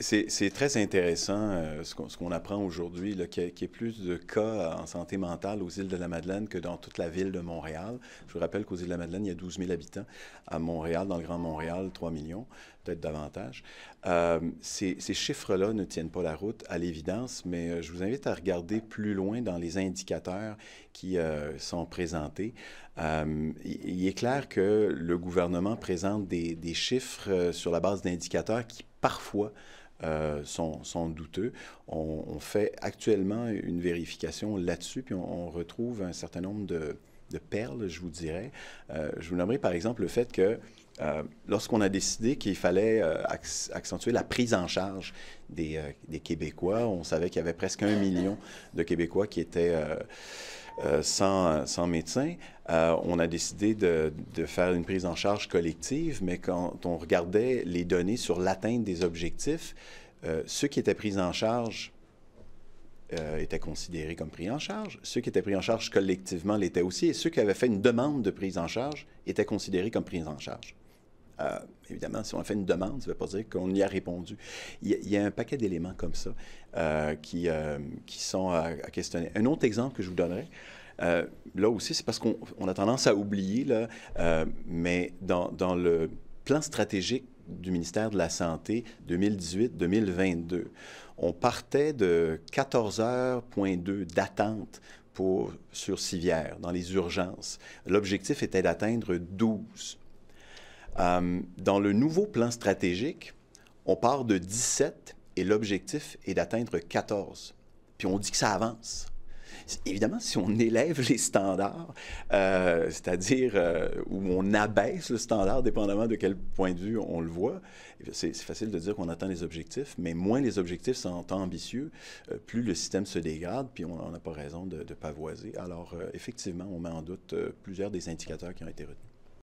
c'est très intéressant euh, ce qu'on apprend aujourd'hui, qu'il y, ait plus de cas en santé mentale aux îles de la Madeleine que dans toute la ville de Montréal. Je vous rappelle qu'aux îles de la Madeleine, il y a 12 000 habitants. À Montréal, dans le Grand Montréal, 3 millions, peut-être davantage. Euh, ces, chiffres-là ne tiennent pas la route, à l'évidence, mais euh, je vous invite à regarder plus loin dans les indicateurs qui sont présentés. il est clair que le gouvernement présente des chiffres sur la base d'indicateurs qui parfois euh, sont, douteux. On, fait actuellement une vérification là-dessus, puis on, retrouve un certain nombre de, perles, je vous dirais. Euh, je vous nommerai par exemple le fait que euh, lorsqu'on a décidé qu'il fallait accentuer la prise en charge des Québécois, on savait qu'il y avait presque un million de Québécois qui étaient euh, sans, médecin, euh, on a décidé de, faire une prise en charge collective, mais quand on regardait les données sur l'atteinte des objectifs, euh, ceux qui étaient pris en charge étaient considérés comme pris en charge. Ceux qui étaient pris en charge collectivement l'étaient aussi. Et ceux qui avaient fait une demande de prise en charge étaient considérés comme pris en charge. Euh, évidemment, si on a fait une demande, ça ne veut pas dire qu'on y a répondu. Il y a, un paquet d'éléments comme ça euh, qui, euh, qui sont à, questionner. Un autre exemple que je vous donnerai, là aussi, c'est parce qu'on a tendance à oublier, là, mais dans, dans le plan stratégique du ministère de la Santé 2018-2022, on partait de 14h.2 d'attente pour, sur civière, dans les urgences. L'objectif était d'atteindre 12. Euh, dans le nouveau plan stratégique, on part de 17 et l'objectif est d'atteindre 14. Puis on dit que ça avance. Évidemment, si on élève les standards, euh, c'est-à-dire euh, où on abaisse le standard dépendamment de quel point de vue on le voit, eh c'est facile de dire qu'on atteint les objectifs, mais moins les objectifs sont ambitieux, plus le système se dégrade, puis on n'a pas raison de, de pavoiser. Alors, effectivement, on met en doute plusieurs des indicateurs qui ont été retenus.